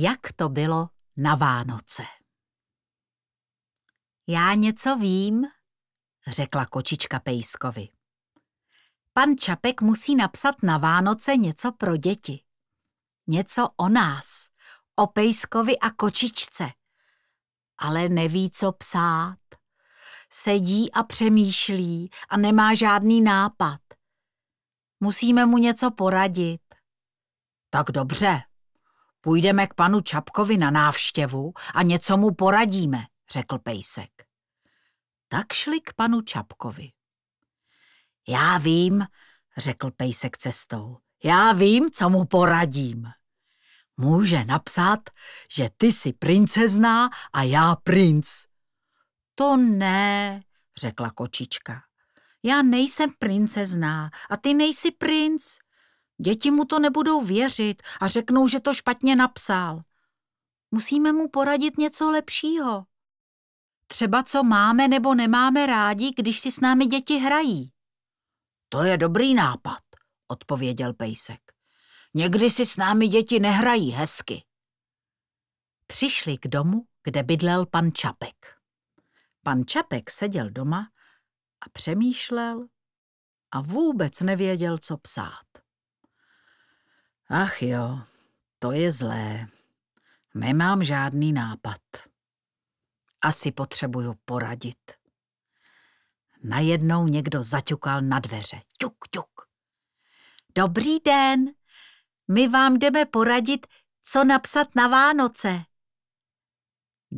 jak to bylo na Vánoce. Já něco vím, řekla kočička Pejskovi. Pan Čapek musí napsat na Vánoce něco pro děti. Něco o nás, o Pejskovi a kočičce. Ale neví, co psát. Sedí a přemýšlí a nemá žádný nápad. Musíme mu něco poradit. Tak dobře, Půjdeme k panu Čapkovi na návštěvu a něco mu poradíme, řekl Pejsek. Tak šli k panu Čapkovi. Já vím, řekl Pejsek cestou. Já vím, co mu poradím. Může napsat, že ty jsi princezná a já princ. To ne, řekla kočička. Já nejsem princezná a ty nejsi princ. Děti mu to nebudou věřit a řeknou, že to špatně napsal. Musíme mu poradit něco lepšího. Třeba co máme nebo nemáme rádi, když si s námi děti hrají. To je dobrý nápad, odpověděl Pejsek. Někdy si s námi děti nehrají hezky. Přišli k domu, kde bydlel pan Čapek. Pan Čapek seděl doma a přemýšlel a vůbec nevěděl, co psát. Ach jo, to je zlé. Nemám žádný nápad. Asi potřebuju poradit. Najednou někdo zaťukal na dveře. Ťuk, ťuk. Dobrý den, my vám jdeme poradit, co napsat na Vánoce.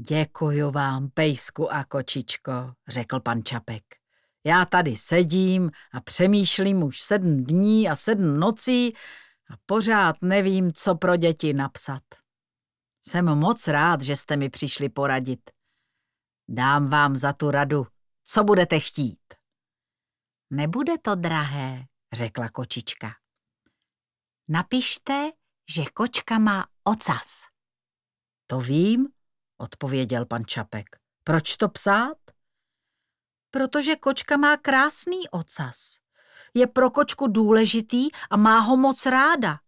Děkuju vám, pejsku a kočičko, řekl pan Čapek. Já tady sedím a přemýšlím už sedm dní a sedm nocí, a pořád nevím, co pro děti napsat. Jsem moc rád, že jste mi přišli poradit. Dám vám za tu radu, co budete chtít. Nebude to drahé, řekla kočička. Napište, že kočka má ocas. To vím, odpověděl pan Čapek. Proč to psát? Protože kočka má krásný ocas je pro kočku důležitý a má ho moc ráda.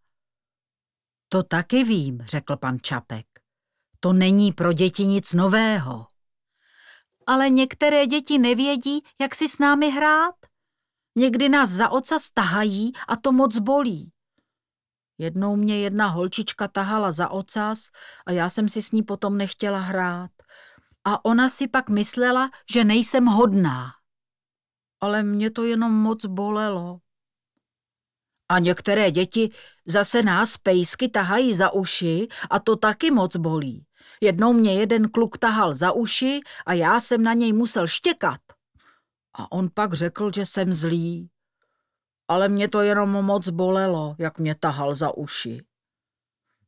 To taky vím, řekl pan Čapek. To není pro děti nic nového. Ale některé děti nevědí, jak si s námi hrát. Někdy nás za oca stahají a to moc bolí. Jednou mě jedna holčička tahala za ocas a já jsem si s ní potom nechtěla hrát. A ona si pak myslela, že nejsem hodná ale mě to jenom moc bolelo. A některé děti zase nás pejsky tahají za uši a to taky moc bolí. Jednou mě jeden kluk tahal za uši a já jsem na něj musel štěkat. A on pak řekl, že jsem zlý. Ale mě to jenom moc bolelo, jak mě tahal za uši.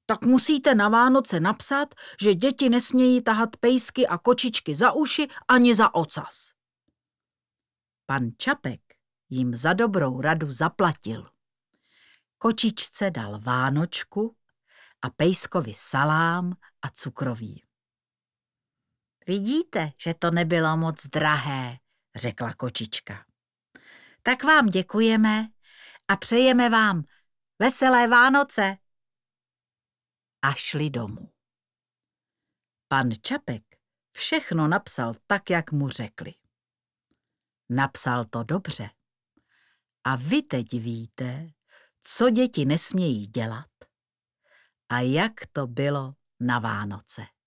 Tak musíte na Vánoce napsat, že děti nesmějí tahat pejsky a kočičky za uši ani za ocas. Pan Čapek jim za dobrou radu zaplatil. Kočičce dal vánočku a pejskovi salám a cukroví. Vidíte, že to nebylo moc drahé, řekla kočička. Tak vám děkujeme a přejeme vám veselé Vánoce. A šli domů. Pan Čapek všechno napsal tak, jak mu řekli. Napsal to dobře. A vy teď víte, co děti nesmějí dělat a jak to bylo na Vánoce.